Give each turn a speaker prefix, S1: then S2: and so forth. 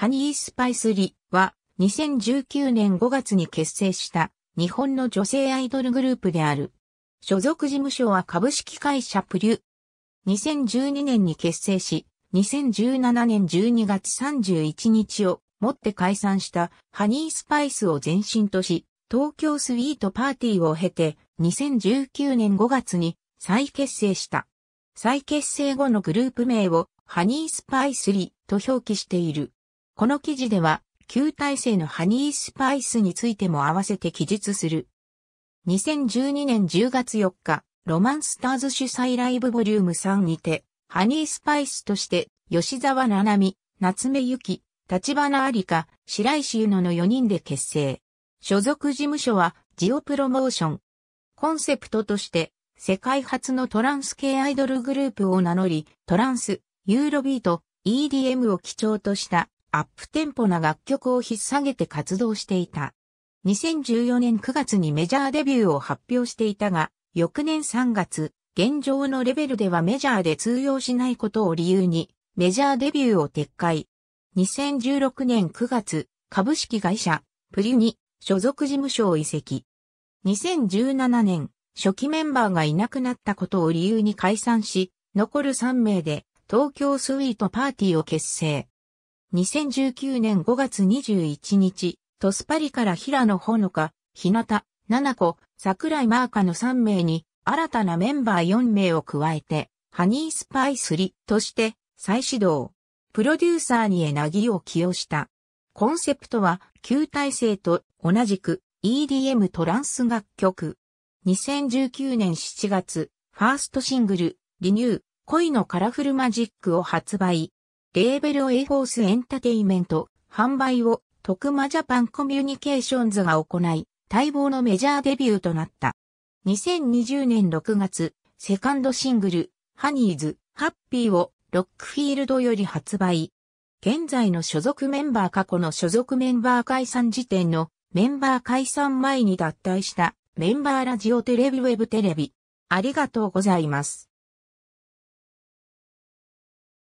S1: ハニースパイスリは2019年5月に結成した日本の女性アイドルグループである。所属事務所は株式会社プリュ。2012年に結成し、2017年12月31日をもって解散したハニースパイスを前身とし、東京スイートパーティーを経て2019年5月に再結成した。再結成後のグループ名をハニースパイスリと表記している。この記事では、旧体制のハニースパイスについても合わせて記述する。2012年10月4日、ロマンスターズ主催ライブボリューム3にて、ハニースパイスとして、吉沢七海、夏目ゆき、立花ありか、白石ゆのの4人で結成。所属事務所は、ジオプロモーション。コンセプトとして、世界初のトランス系アイドルグループを名乗り、トランス、ユーロビート、EDM を基調としたアップテンポな楽曲を引っ提げて活動していた。2014年9月にメジャーデビューを発表していたが、翌年3月、現状のレベルではメジャーで通用しないことを理由に、メジャーデビューを撤回。2016年9月、株式会社、プリに所属事務所を移籍。2017年、初期メンバーがいなくなったことを理由に解散し、残る3名で東京スイートパーティーを結成。2019年5月21日、トスパリから平野ほのか、日向、七子、桜井マーカの3名に、新たなメンバー4名を加えて、ハニースパイスリとして再始動。プロデューサーにえなぎを起用した。コンセプトは、旧体制と同じく EDM トランス楽曲。2019年7月、ファーストシングル、リニュー、恋のカラフルマジックを発売。レーベルを A フォースエンタテイメント、販売を、徳間ジャパンコミュニケーションズが行い、待望のメジャーデビューとなった。2020年6月、セカンドシングル、ハニーズ、ハッピーを、ロックフィールドより発売。現在の所属メンバー過去の所属メンバー解散時点のメンバー解散前に脱退したメンバーラジオテレビウェブテレビ。ありがとうございます。